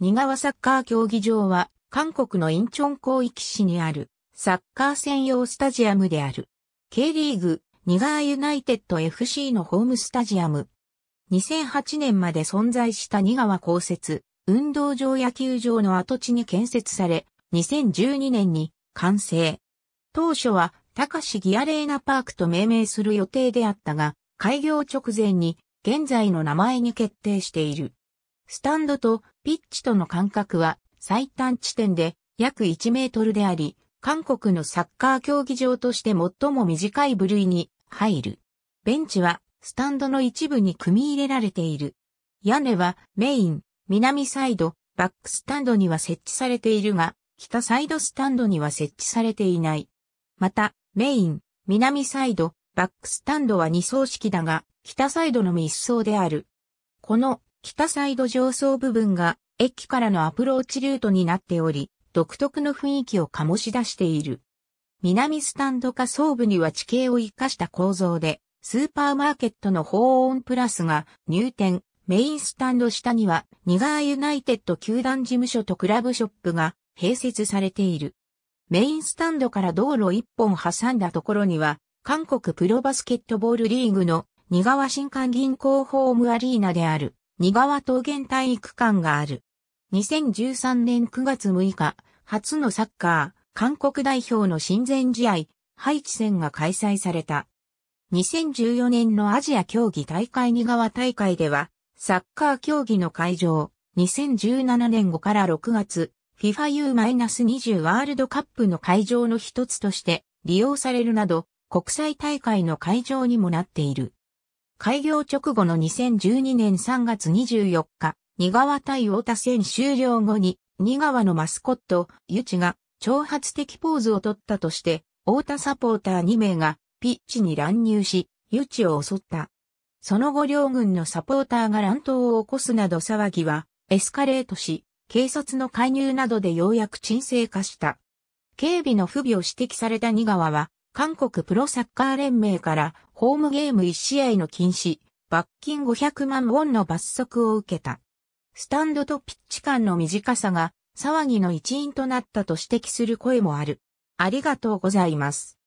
仁川サッカー競技場は、韓国のインチョン広域市にある、サッカー専用スタジアムである。K リーグ、ニガユナイテッド FC のホームスタジアム。2008年まで存在したニガワ公設、運動場野球場の跡地に建設され、2012年に完成。当初は、高市ギアレーナパークと命名する予定であったが、開業直前に現在の名前に決定している。スタンドとピッチとの間隔は最短地点で約1メートルであり、韓国のサッカー競技場として最も短い部類に入る。ベンチはスタンドの一部に組み入れられている。屋根はメイン、南サイド、バックスタンドには設置されているが、北サイドスタンドには設置されていない。また、メイン、南サイド、バックスタンドは2層式だが、北サイドのみ1層である。この北サイド上層部分が駅からのアプローチルートになっており、独特の雰囲気を醸し出している。南スタンド下層部には地形を生かした構造で、スーパーマーケットの保温プラスが入店、メインスタンド下にはニガーユナイテッド球団事務所とクラブショップが併設されている。メインスタンドから道路一本挟んだところには、韓国プロバスケットボールリーグのニガワ新館銀行ホームアリーナである。仁川桃源体育館がある。2013年9月6日、初のサッカー、韓国代表の親善試合、ハイチ戦が開催された。2014年のアジア競技大会二川大会では、サッカー競技の会場、2017年5から6月、FIFAU-20 ワールドカップの会場の一つとして利用されるなど、国際大会の会場にもなっている。開業直後の2012年3月24日、二川対太田戦終了後に、二川のマスコット、ゆちが、挑発的ポーズを取ったとして、太田サポーター2名が、ピッチに乱入し、ゆちを襲った。その後両軍のサポーターが乱闘を起こすなど騒ぎは、エスカレートし、警察の介入などでようやく沈静化した。警備の不備を指摘された二川は、韓国プロサッカー連盟からホームゲーム1試合の禁止、罰金500万ウォンの罰則を受けた。スタンドとピッチ間の短さが騒ぎの一因となったと指摘する声もある。ありがとうございます。